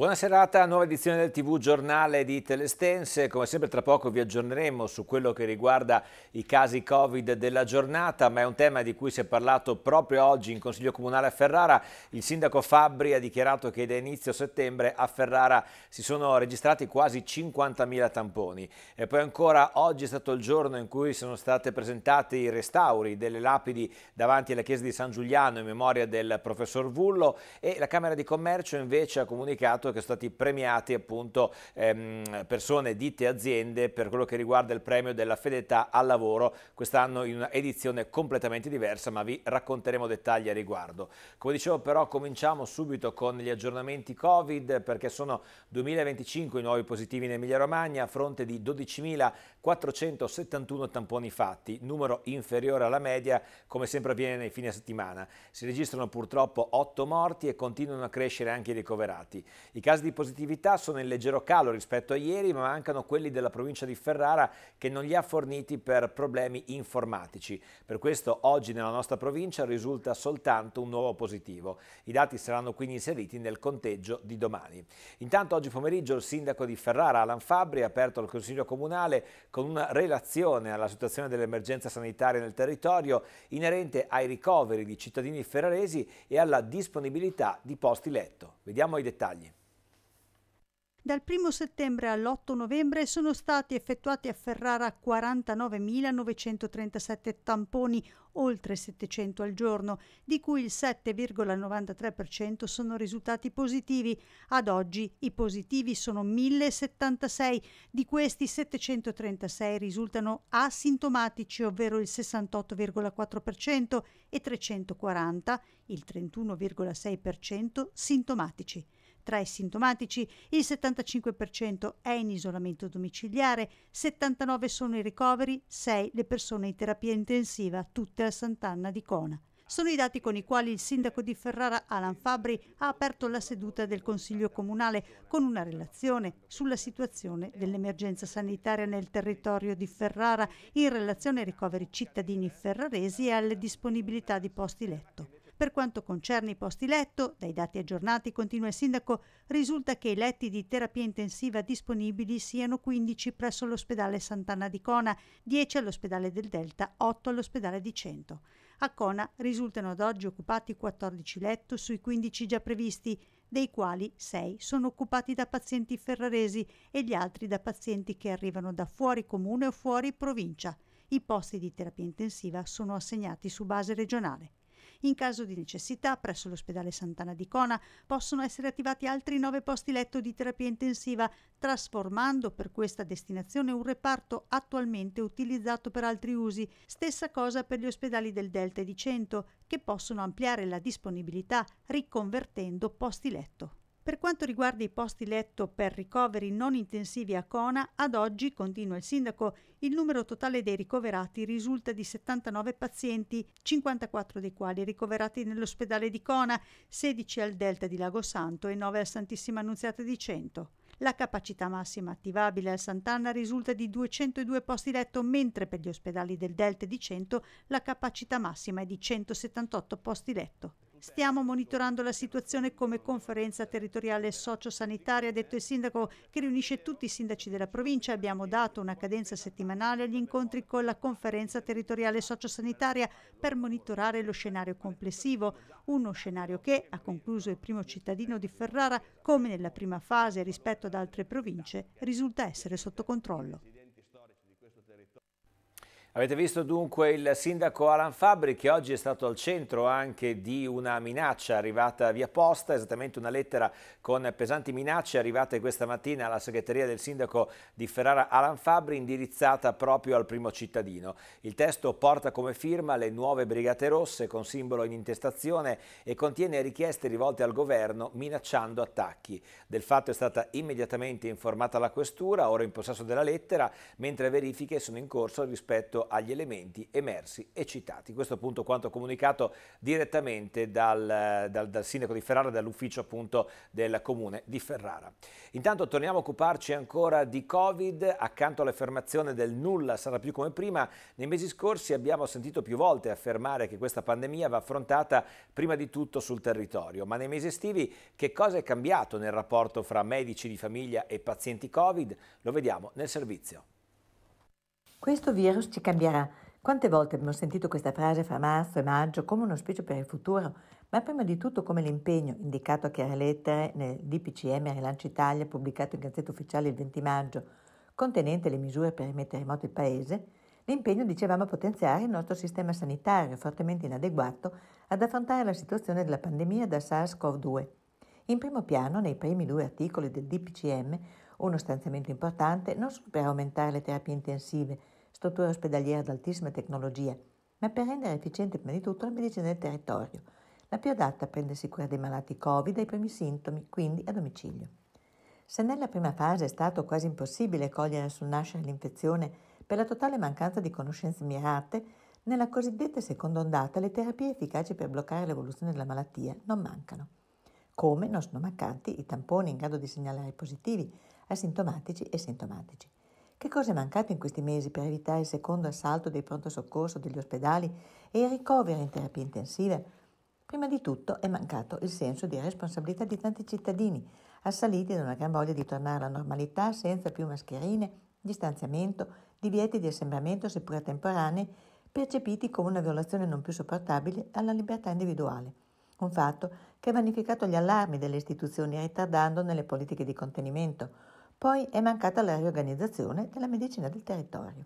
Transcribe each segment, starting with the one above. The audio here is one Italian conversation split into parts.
Buona serata, nuova edizione del TV Giornale di Telestense. Come sempre tra poco vi aggiorneremo su quello che riguarda i casi Covid della giornata, ma è un tema di cui si è parlato proprio oggi in Consiglio Comunale a Ferrara. Il sindaco Fabbri ha dichiarato che da inizio settembre a Ferrara si sono registrati quasi 50.000 tamponi. E poi ancora oggi è stato il giorno in cui sono state presentate i restauri delle lapidi davanti alla chiesa di San Giuliano in memoria del professor Vullo e la Camera di Commercio invece ha comunicato che sono stati premiati appunto ehm, persone, ditte e aziende per quello che riguarda il premio della fedeltà al lavoro, quest'anno in una edizione completamente diversa, ma vi racconteremo dettagli a riguardo. Come dicevo però cominciamo subito con gli aggiornamenti Covid perché sono 2025 i nuovi positivi in Emilia Romagna a fronte di 12.471 tamponi fatti, numero inferiore alla media come sempre avviene nei fine settimana. Si registrano purtroppo 8 morti e continuano a crescere anche i ricoverati. I i casi di positività sono in leggero calo rispetto a ieri, ma mancano quelli della provincia di Ferrara che non li ha forniti per problemi informatici. Per questo oggi nella nostra provincia risulta soltanto un nuovo positivo. I dati saranno quindi inseriti nel conteggio di domani. Intanto oggi pomeriggio il sindaco di Ferrara, Alan Fabri, ha aperto il Consiglio Comunale con una relazione alla situazione dell'emergenza sanitaria nel territorio inerente ai ricoveri di cittadini ferraresi e alla disponibilità di posti letto. Vediamo i dettagli. Dal 1 settembre all'8 novembre sono stati effettuati a Ferrara 49.937 tamponi, oltre 700 al giorno, di cui il 7,93% sono risultati positivi. Ad oggi i positivi sono 1.076, di questi 736 risultano asintomatici, ovvero il 68,4% e 340, il 31,6%, sintomatici tra i sintomatici il 75% è in isolamento domiciliare, 79 sono i ricoveri, 6 le persone in terapia intensiva, tutte a Sant'Anna di Cona. Sono i dati con i quali il sindaco di Ferrara, Alan Fabri, ha aperto la seduta del Consiglio Comunale con una relazione sulla situazione dell'emergenza sanitaria nel territorio di Ferrara in relazione ai ricoveri cittadini ferraresi e alle disponibilità di posti letto. Per quanto concerne i posti letto, dai dati aggiornati, continua il sindaco, risulta che i letti di terapia intensiva disponibili siano 15 presso l'ospedale Sant'Anna di Cona, 10 all'ospedale del Delta, 8 all'ospedale di Cento. A Cona risultano ad oggi occupati 14 letto sui 15 già previsti, dei quali 6 sono occupati da pazienti ferraresi e gli altri da pazienti che arrivano da fuori comune o fuori provincia. I posti di terapia intensiva sono assegnati su base regionale. In caso di necessità, presso l'ospedale Sant'Anna di Cona possono essere attivati altri nove posti letto di terapia intensiva, trasformando per questa destinazione un reparto attualmente utilizzato per altri usi. Stessa cosa per gli ospedali del Delta e di Cento, che possono ampliare la disponibilità riconvertendo posti letto. Per quanto riguarda i posti letto per ricoveri non intensivi a Cona, ad oggi, continua il sindaco, il numero totale dei ricoverati risulta di 79 pazienti, 54 dei quali ricoverati nell'ospedale di Cona, 16 al Delta di Lago Santo e 9 al Santissima Annunziata di Cento. La capacità massima attivabile al Sant'Anna risulta di 202 posti letto, mentre per gli ospedali del Delta di Cento la capacità massima è di 178 posti letto. Stiamo monitorando la situazione come conferenza territoriale sociosanitaria, ha detto il sindaco, che riunisce tutti i sindaci della provincia. Abbiamo dato una cadenza settimanale agli incontri con la conferenza territoriale sociosanitaria per monitorare lo scenario complessivo. Uno scenario che, ha concluso il primo cittadino di Ferrara, come nella prima fase rispetto ad altre province, risulta essere sotto controllo. Avete visto dunque il sindaco Alan Fabri che oggi è stato al centro anche di una minaccia arrivata via posta, esattamente una lettera con pesanti minacce arrivate questa mattina alla segreteria del sindaco di Ferrara Alan Fabri indirizzata proprio al primo cittadino. Il testo porta come firma le nuove brigate rosse con simbolo in intestazione e contiene richieste rivolte al governo minacciando attacchi. Del fatto è stata immediatamente informata la questura, ora in possesso della lettera, mentre verifiche sono in corso rispetto rispetto agli elementi emersi e citati. Questo appunto quanto comunicato direttamente dal, dal, dal sindaco di Ferrara, dall'ufficio appunto del comune di Ferrara. Intanto torniamo a occuparci ancora di Covid, accanto all'affermazione del nulla sarà più come prima, nei mesi scorsi abbiamo sentito più volte affermare che questa pandemia va affrontata prima di tutto sul territorio, ma nei mesi estivi che cosa è cambiato nel rapporto fra medici di famiglia e pazienti Covid? Lo vediamo nel servizio. Questo virus ci cambierà. Quante volte abbiamo sentito questa frase fra marzo e maggio come un auspicio per il futuro, ma prima di tutto come l'impegno indicato a chiare lettere nel DPCM Rilancio Italia pubblicato in Gazzetta Ufficiale il 20 maggio, contenente le misure per rimettere in moto il Paese, l'impegno dicevamo a potenziare il nostro sistema sanitario fortemente inadeguato ad affrontare la situazione della pandemia da SARS-CoV-2. In primo piano, nei primi due articoli del DPCM, uno stanziamento importante non solo per aumentare le terapie intensive, strutture ospedaliere ad altissima tecnologia, ma per rendere efficiente prima di tutto la medicina del territorio, la più adatta a prendersi cura dei malati Covid ai primi sintomi, quindi a domicilio. Se nella prima fase è stato quasi impossibile cogliere sul nascere l'infezione per la totale mancanza di conoscenze mirate, nella cosiddetta seconda ondata le terapie efficaci per bloccare l'evoluzione della malattia non mancano. Come non sono mancanti i tamponi in grado di segnalare i positivi, asintomatici e sintomatici. Che cosa è mancato in questi mesi per evitare il secondo assalto dei pronto soccorso degli ospedali e i ricoveri in terapia intensiva? Prima di tutto è mancato il senso di responsabilità di tanti cittadini, assaliti da una gran voglia di tornare alla normalità senza più mascherine, distanziamento, divieti di assembramento seppur temporanei, percepiti come una violazione non più sopportabile alla libertà individuale. Un fatto che ha vanificato gli allarmi delle istituzioni ritardando nelle politiche di contenimento, poi è mancata la riorganizzazione della medicina del territorio.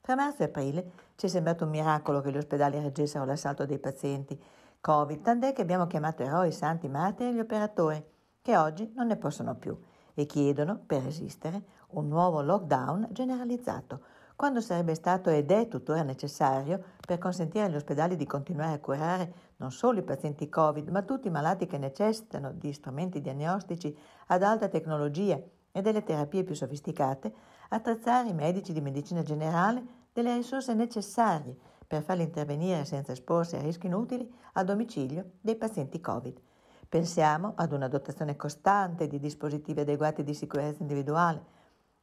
Tra marzo e aprile ci è sembrato un miracolo che gli ospedali reggessero l'assalto dei pazienti Covid, tant'è che abbiamo chiamato eroi, santi, martiri gli operatori, che oggi non ne possono più e chiedono, per resistere, un nuovo lockdown generalizzato, quando sarebbe stato ed è tuttora necessario per consentire agli ospedali di continuare a curare non solo i pazienti Covid, ma tutti i malati che necessitano di strumenti diagnostici ad alta tecnologia e delle terapie più sofisticate, attrezzare i medici di medicina generale delle risorse necessarie per farli intervenire senza esporsi a rischi inutili a domicilio dei pazienti Covid. Pensiamo ad una dotazione costante di dispositivi adeguati di sicurezza individuale,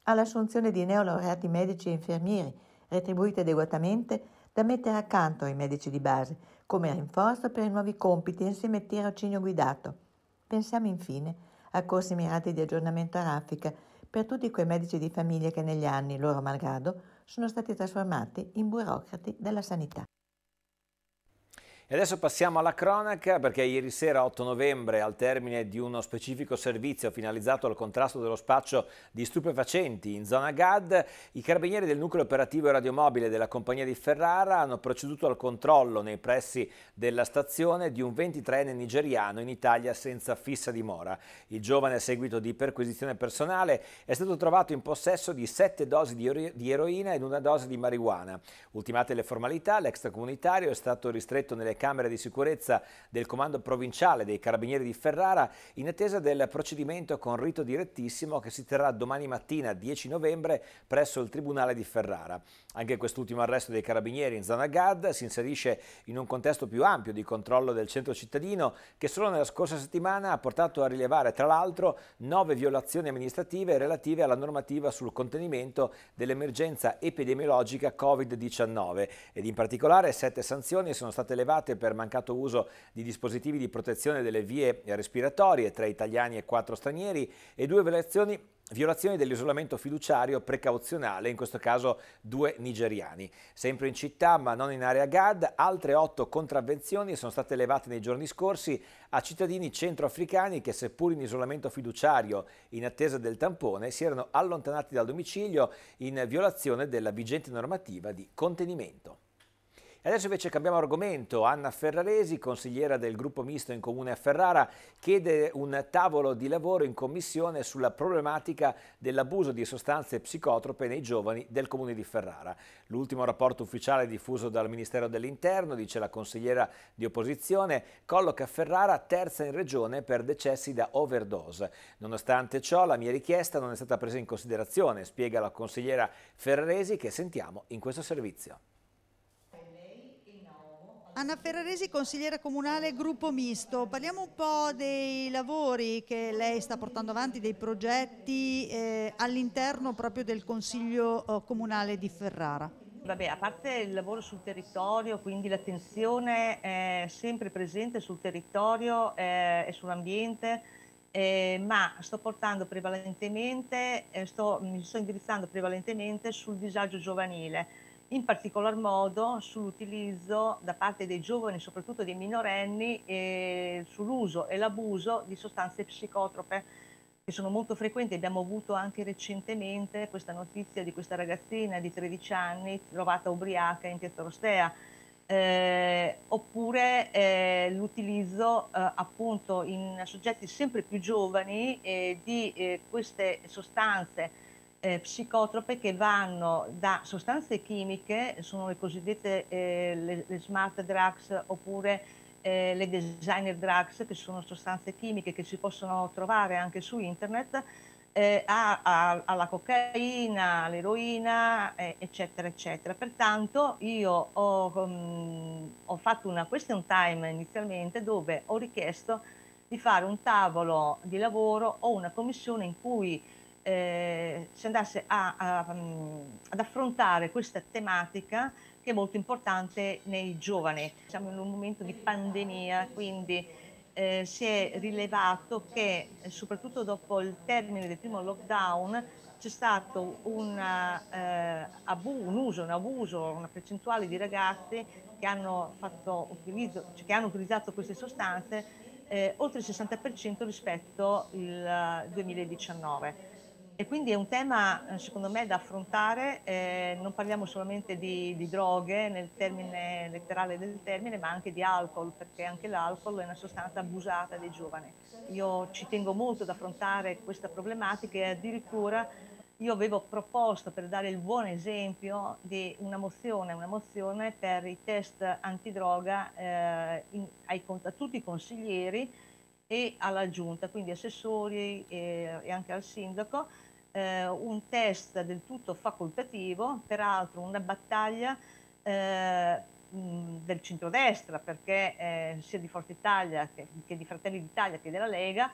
all'assunzione di neolaureati medici e infermieri retribuiti adeguatamente da mettere accanto ai medici di base come rinforzo per i nuovi compiti insieme a tirocinio guidato. Pensiamo infine a a corsi mirati di aggiornamento a raffica per tutti quei medici di famiglia che negli anni, loro malgrado, sono stati trasformati in burocrati della sanità. E adesso passiamo alla cronaca perché ieri sera 8 novembre al termine di uno specifico servizio finalizzato al contrasto dello spaccio di stupefacenti in zona GAD i carabinieri del nucleo operativo e radiomobile della compagnia di Ferrara hanno proceduto al controllo nei pressi della stazione di un 23enne nigeriano in Italia senza fissa dimora. Il giovane a seguito di perquisizione personale è stato trovato in possesso di 7 dosi di eroina ed una dose di marijuana. Ultimate le formalità l'extracomunitario è stato ristretto nelle camere di sicurezza del Comando Provinciale dei Carabinieri di Ferrara in attesa del procedimento con rito direttissimo che si terrà domani mattina 10 novembre presso il Tribunale di Ferrara. Anche quest'ultimo arresto dei Carabinieri in zona GAD si inserisce in un contesto più ampio di controllo del centro cittadino che solo nella scorsa settimana ha portato a rilevare tra l'altro nove violazioni amministrative relative alla normativa sul contenimento dell'emergenza epidemiologica Covid-19 ed in particolare sette sanzioni sono state elevate multe per mancato uso di dispositivi di protezione delle vie respiratorie tra italiani e quattro stranieri e due violazioni violazione dell'isolamento fiduciario precauzionale, in questo caso due nigeriani. Sempre in città, ma non in area GAD, altre otto contravvenzioni sono state levate nei giorni scorsi a cittadini centroafricani che, seppur in isolamento fiduciario in attesa del tampone, si erano allontanati dal domicilio in violazione della vigente normativa di contenimento adesso invece cambiamo argomento. Anna Ferraresi, consigliera del gruppo misto in comune a Ferrara, chiede un tavolo di lavoro in commissione sulla problematica dell'abuso di sostanze psicotrope nei giovani del comune di Ferrara. L'ultimo rapporto ufficiale diffuso dal Ministero dell'Interno, dice la consigliera di opposizione, colloca Ferrara terza in regione per decessi da overdose. Nonostante ciò, la mia richiesta non è stata presa in considerazione, spiega la consigliera Ferraresi che sentiamo in questo servizio. Anna Ferraresi, consigliera comunale gruppo misto, parliamo un po' dei lavori che lei sta portando avanti, dei progetti eh, all'interno proprio del Consiglio eh, comunale di Ferrara. Vabbè, a parte il lavoro sul territorio, quindi l'attenzione è sempre presente sul territorio eh, e sull'ambiente, eh, ma sto portando prevalentemente, eh, sto, mi sto indirizzando prevalentemente sul disagio giovanile in particolar modo sull'utilizzo da parte dei giovani, soprattutto dei minorenni, eh, sull'uso e l'abuso di sostanze psicotrope che sono molto frequenti. Abbiamo avuto anche recentemente questa notizia di questa ragazzina di 13 anni trovata ubriaca in piazza Rostea. Eh, oppure eh, l'utilizzo eh, appunto in soggetti sempre più giovani eh, di eh, queste sostanze eh, psicotrope che vanno da sostanze chimiche, sono le cosiddette eh, le, le smart drugs oppure eh, le designer drugs, che sono sostanze chimiche che si possono trovare anche su internet, eh, a, a, alla cocaina, all'eroina, eh, eccetera, eccetera. Pertanto io ho, um, ho, fatto una question time inizialmente dove ho richiesto di fare un tavolo di lavoro o una commissione in cui eh, si andasse a, a, mm, ad affrontare questa tematica che è molto importante nei giovani. Siamo in un momento di pandemia, quindi eh, si è rilevato che eh, soprattutto dopo il termine del primo lockdown c'è stato una, eh, abu, un uso, un abuso, una percentuale di ragazze che hanno, utilizzo, cioè che hanno utilizzato queste sostanze eh, oltre il 60% rispetto al 2019 eh, e quindi è un tema, eh, secondo me, da affrontare, eh, non parliamo solamente di, di, droghe nel termine letterale del termine, ma anche di alcol, perché anche l'alcol è una sostanza abusata dei giovani. Io ci tengo molto ad affrontare questa problematica e addirittura io avevo proposto, per dare il buon esempio, di una mozione, una mozione per i test antidroga eh, in, ai, a tutti i consiglieri e alla giunta, quindi assessori e, eh, e anche al sindaco, eh, un test del tutto facoltativo, peraltro una battaglia eh, del centrodestra, perché eh, sia di Forza Italia che, che di Fratelli d'Italia che della Lega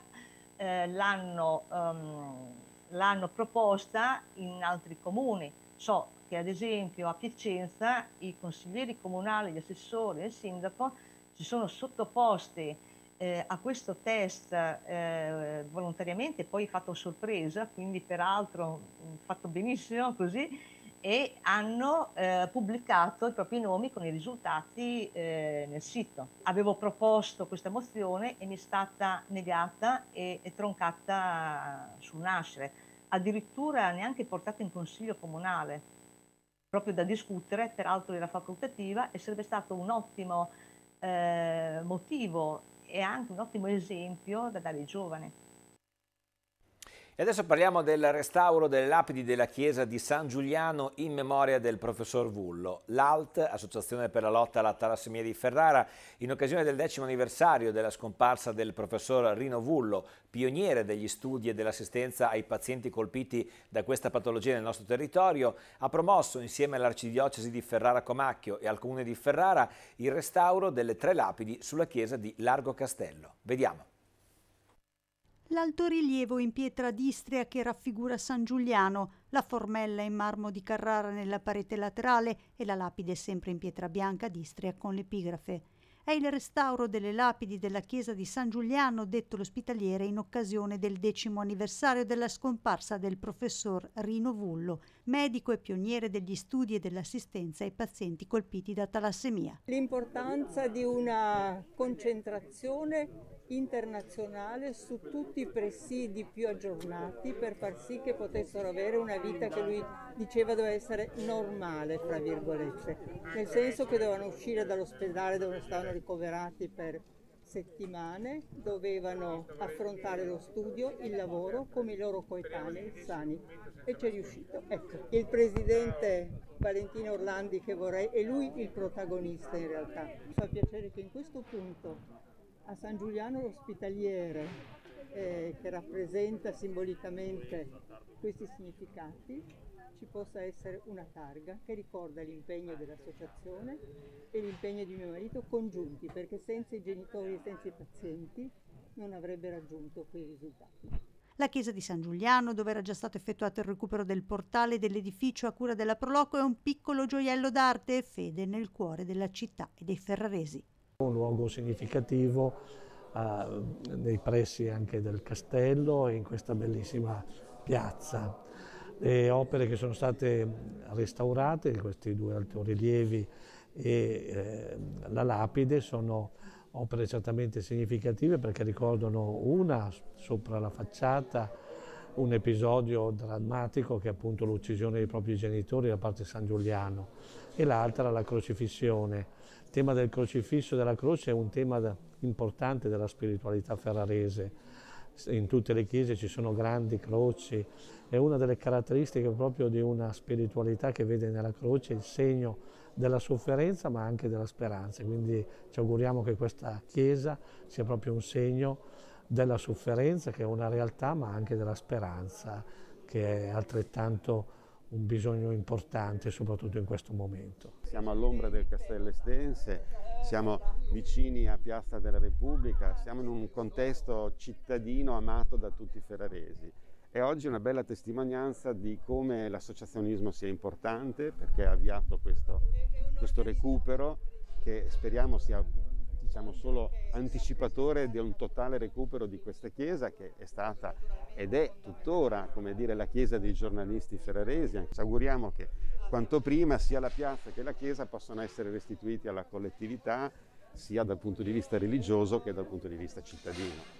eh, l'hanno, um, proposta in altri comuni. So che ad esempio a Piacenza i consiglieri comunali, gli assessori e il sindaco si sono sottoposti eh, a questo test eh, volontariamente, poi fatto sorpresa, quindi peraltro mm, fatto benissimo così, e hanno eh, pubblicato i propri nomi con i risultati eh, nel sito. Avevo proposto questa mozione e mi è stata negata e, e troncata sul nascere, addirittura neanche portata in consiglio comunale, proprio da discutere, peraltro era facoltativa e sarebbe stato un ottimo eh, motivo è anche un ottimo esempio da dare ai giovani. E adesso parliamo del restauro delle lapidi della chiesa di San Giuliano in memoria del professor Vullo. L'ALT, Associazione per la lotta alla talassemia di Ferrara, in occasione del decimo anniversario della scomparsa del professor Rino Vullo, pioniere degli studi e dell'assistenza ai pazienti colpiti da questa patologia nel nostro territorio, ha promosso insieme all'Arcidiocesi di Ferrara Comacchio e al Comune di Ferrara il restauro delle tre lapidi sulla chiesa di Largo Castello. Vediamo. L'altorilievo in pietra d'Istria che raffigura San Giuliano, la formella in marmo di Carrara nella parete laterale e la lapide sempre in pietra bianca d'Istria con l'epigrafe. È il restauro delle lapidi della chiesa di San Giuliano, detto l'ospitaliere, in occasione del decimo anniversario della scomparsa del professor Rino Vullo, medico e pioniere degli studi e dell'assistenza ai pazienti colpiti da talassemia. L'importanza di una concentrazione internazionale su tutti i presidi più aggiornati per far sì che potessero avere una vita che lui diceva doveva essere normale, fra virgolette, nel senso che dovevano uscire dall'ospedale dove stavano ricoverati per settimane, dovevano affrontare lo studio, il lavoro come i loro coetanei sani e ci è riuscito. Ecco, il presidente Valentino Orlandi che vorrei, è lui il protagonista in realtà. Mi fa piacere che in questo punto a San Giuliano l'ospitaliere eh, che rappresenta simbolicamente questi significati ci possa essere una targa che ricorda l'impegno dell'associazione e l'impegno di mio marito congiunti perché senza i genitori e senza i pazienti non avrebbe raggiunto quei risultati la chiesa di San Giuliano, dove era già stato effettuato il recupero del portale dell'edificio a cura della Proloco, è un piccolo gioiello d'arte e fede nel cuore della città e dei ferraresi un luogo significativo eh, nei pressi anche del castello e in questa bellissima piazza. Le opere che sono state restaurate, questi due altorilievi e eh, la lapide, sono opere certamente significative perché ricordano una sopra la facciata un episodio drammatico che è appunto l'uccisione dei propri genitori da parte di San Giuliano e l'altra la crocifissione. Il tema del crocifisso e della croce è un tema importante della spiritualità ferrarese. In tutte le chiese ci sono grandi croci, è una delle caratteristiche proprio di una spiritualità che vede nella croce il segno della sofferenza ma anche della speranza. Quindi ci auguriamo che questa chiesa sia proprio un segno della sofferenza che è una realtà ma anche della speranza che è altrettanto un bisogno importante soprattutto in questo momento. Siamo all'ombra del Castello Estense, siamo vicini a Piazza della Repubblica, siamo in un contesto cittadino amato da tutti i ferraresi e oggi è una bella testimonianza di come l'associazionismo sia importante perché ha avviato questo, questo recupero che speriamo sia siamo solo anticipatore di un totale recupero di questa chiesa che è stata ed è tuttora, come dire, la chiesa dei giornalisti ferraresi. Ci auguriamo che quanto prima sia la piazza che la chiesa possano essere restituiti alla collettività sia dal punto di vista religioso che dal punto di vista cittadino.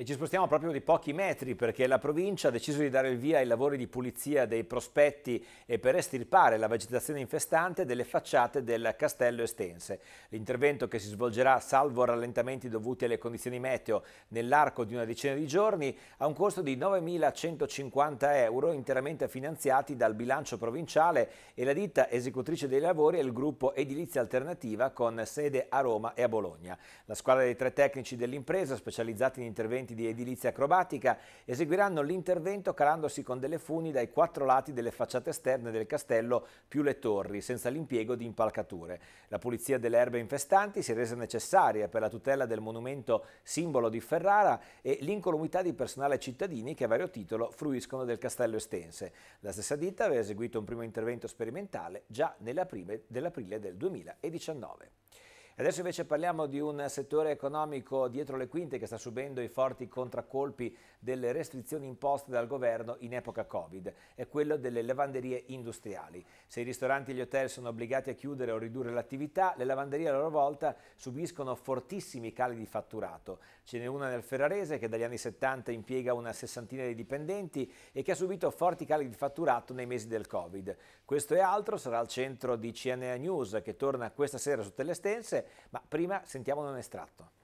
E ci spostiamo proprio di pochi metri perché la provincia ha deciso di dare il via ai lavori di pulizia dei prospetti e per estirpare la vegetazione infestante delle facciate del castello Estense. L'intervento che si svolgerà salvo rallentamenti dovuti alle condizioni meteo nell'arco di una decina di giorni ha un costo di 9.150 euro interamente finanziati dal bilancio provinciale e la ditta esecutrice dei lavori è il gruppo Edilizia Alternativa con sede a Roma e a Bologna. La squadra dei tre tecnici dell'impresa specializzati in interventi studenti di edilizia acrobatica eseguiranno l'intervento calandosi con delle funi dai quattro lati delle facciate esterne del castello più le torri, senza l'impiego di impalcature. La pulizia delle erbe infestanti si è resa necessaria per la tutela del monumento simbolo di Ferrara e l'incolumità di personale cittadini che a vario titolo fruiscono del castello estense. La stessa ditta aveva eseguito un primo intervento sperimentale già nell'aprile del 2019. Adesso invece parliamo di un settore economico dietro le quinte che sta subendo i forti contraccolpi delle restrizioni imposte dal governo in epoca Covid, è quello delle lavanderie industriali. Se i ristoranti e gli hotel sono obbligati a chiudere o ridurre l'attività, le lavanderie a loro volta subiscono fortissimi cali di fatturato. Ce n'è una nel Ferrarese che dagli anni 70 impiega una sessantina di dipendenti e che ha subito forti cali di fatturato nei mesi del Covid. Questo e altro sarà al centro di CNA News che torna questa sera su Telestense ma prima sentiamo un estratto.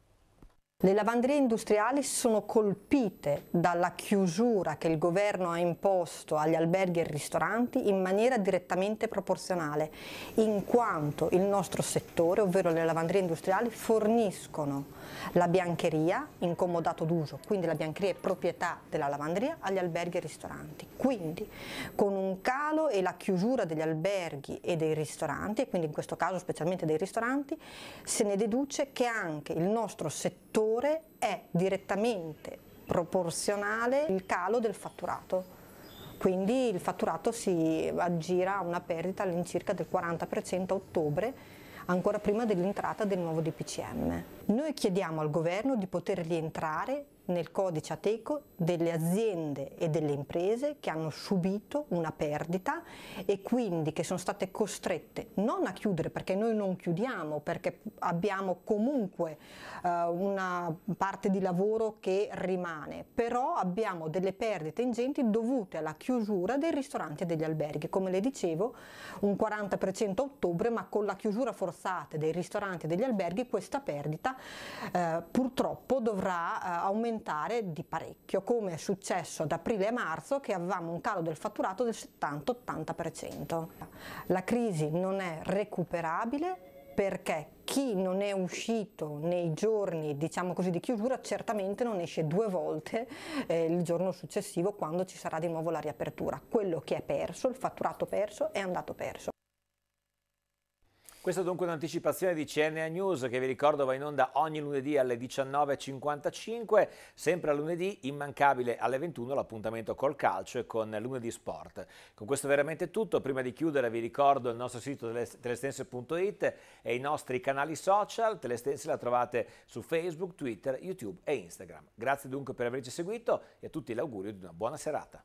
Le lavanderie industriali sono colpite dalla chiusura che il governo ha imposto agli alberghi e ristoranti in maniera direttamente proporzionale, in quanto il nostro settore, ovvero le lavanderie industriali, forniscono la biancheria in comodato d'uso, quindi la biancheria è proprietà della lavanderia, agli alberghi e ristoranti. Quindi con un calo e la chiusura degli alberghi e dei ristoranti, e quindi in questo caso specialmente dei ristoranti, se ne deduce che anche il nostro settore settore è direttamente proporzionale il calo del fatturato. Quindi il fatturato si aggira a una perdita all'incirca del 40% a ottobre, ancora prima dell'entrata del nuovo DPCM. Noi chiediamo al governo di poter rientrare nel codice ateco delle aziende e delle imprese che hanno subito una perdita e quindi che sono state costrette non a chiudere perché noi non chiudiamo perché abbiamo comunque eh, una parte di lavoro che rimane però abbiamo delle perdite ingenti dovute alla chiusura dei ristoranti e degli alberghi come le dicevo un 40% a ottobre ma con la chiusura forzata dei ristoranti e degli alberghi questa perdita eh, purtroppo dovrà eh, aumentare aumentare di parecchio, come è successo ad aprile e marzo che avevamo un calo del fatturato del 70-80%. La crisi non è recuperabile perché chi non è uscito nei giorni diciamo così, di chiusura certamente non esce due volte eh, il giorno successivo quando ci sarà di nuovo la riapertura. Quello che è perso, il fatturato perso, è andato perso. Questa dunque è un'anticipazione di CNA News che vi ricordo va in onda ogni lunedì alle 19.55, sempre a lunedì immancabile alle 21 l'appuntamento col calcio e con lunedì sport. Con questo è veramente tutto, prima di chiudere vi ricordo il nostro sito telestense.it e i nostri canali social, Telestense la trovate su Facebook, Twitter, YouTube e Instagram. Grazie dunque per averci seguito e a tutti l'augurio di una buona serata.